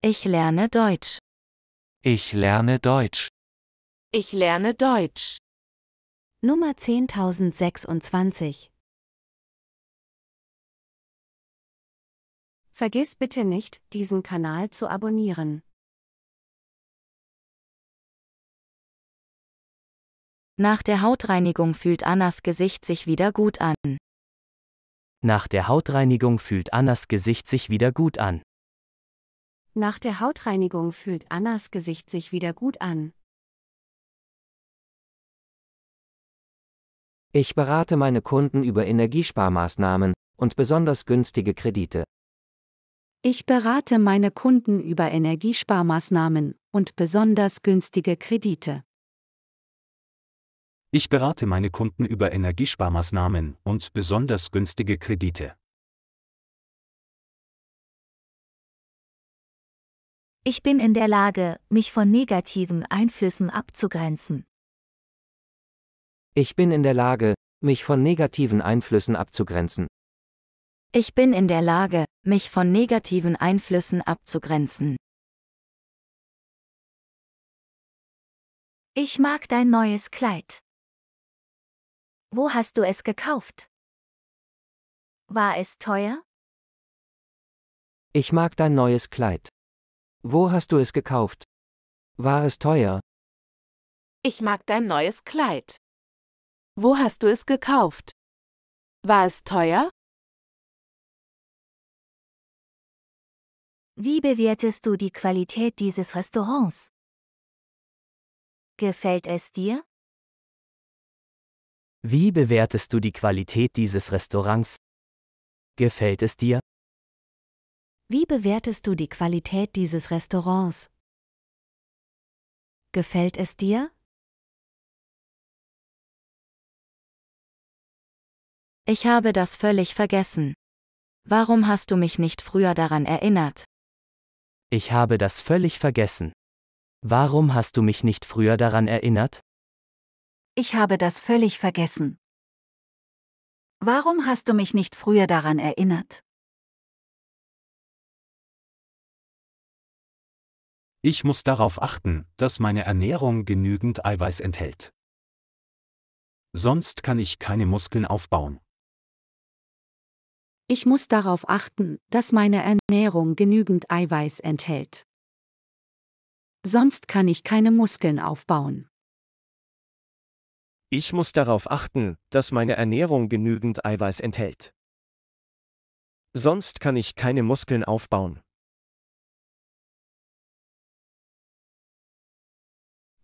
Ich lerne Deutsch. Ich lerne Deutsch. Ich lerne Deutsch. Nummer 10026. Vergiss bitte nicht, diesen Kanal zu abonnieren. Nach der Hautreinigung fühlt Annas Gesicht sich wieder gut an. Nach der Hautreinigung fühlt Annas Gesicht sich wieder gut an. Nach der Hautreinigung fühlt Annas Gesicht sich wieder gut an. Ich berate meine Kunden über Energiesparmaßnahmen und besonders günstige Kredite. Ich berate meine Kunden über Energiesparmaßnahmen und besonders günstige Kredite. Ich berate meine Kunden über Energiesparmaßnahmen und besonders günstige Kredite. Ich bin in der Lage, mich von negativen Einflüssen abzugrenzen. Ich bin in der Lage, mich von negativen Einflüssen abzugrenzen. Ich bin in der Lage, mich von negativen Einflüssen abzugrenzen. Ich mag dein neues Kleid. Wo hast du es gekauft? War es teuer? Ich mag dein neues Kleid. Wo hast du es gekauft? War es teuer? Ich mag dein neues Kleid. Wo hast du es gekauft? War es teuer? Wie bewertest du die Qualität dieses Restaurants? Gefällt es dir? Wie bewertest du die Qualität dieses Restaurants? Gefällt es dir? Wie bewertest du die Qualität dieses Restaurants? Gefällt es dir? Ich habe das völlig vergessen. Warum hast du mich nicht früher daran erinnert? Ich habe das völlig vergessen. Warum hast du mich nicht früher daran erinnert? Ich habe das völlig vergessen. Warum hast du mich nicht früher daran erinnert? Ich muss darauf achten, dass meine Ernährung genügend Eiweiß enthält. Sonst kann ich keine Muskeln aufbauen. Ich muss darauf achten, dass meine Ernährung genügend Eiweiß enthält. Sonst kann ich keine Muskeln aufbauen. Ich muss darauf achten, dass meine Ernährung genügend Eiweiß enthält. Sonst kann ich keine Muskeln aufbauen.